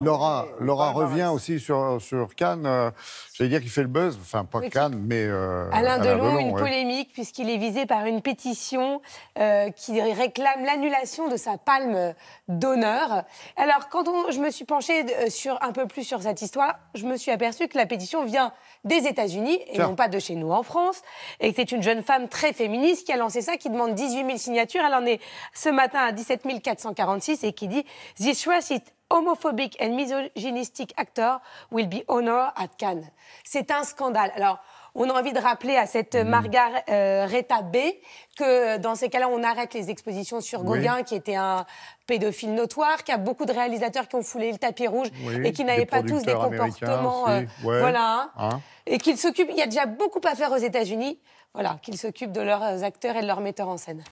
Laura, revient aussi sur, sur Cannes. Euh, j'allais dire qu'il fait le buzz, enfin pas Cannes, mais. Euh, Alain Delon, une polémique, puisqu'il est visé par une pétition euh, qui réclame l'annulation de sa palme d'honneur. Alors, quand je me suis penché sur, un peu plus sur cette histoire, je me suis aperçu que la pétition vient des États-Unis et non pas de chez nous en France, et que c'est une jeune femme très féministe qui a lancé ça, qui demande 18 000 signatures. Elle en est ce matin à 17 446 et qui dit This homophobic and misogynistic actor will be honored at Cannes. C'est un scandale. Alors, on a envie de rappeler à cette Margaret mm. Margareta euh, B que euh, dans ces cas-là, on arrête les expositions sur Gauguin, qui était un pédophile notoire, qui a beaucoup de réalisateurs qui ont foulé le tapis rouge et qui n'avaient pas tous des comportements. Euh, voilà. Hein. Hein. Et qu'il s'occupe, il y a déjà beaucoup à faire aux États-Unis. Voilà, qu'ils s'occupent de leurs acteurs et de leurs metteurs en scène.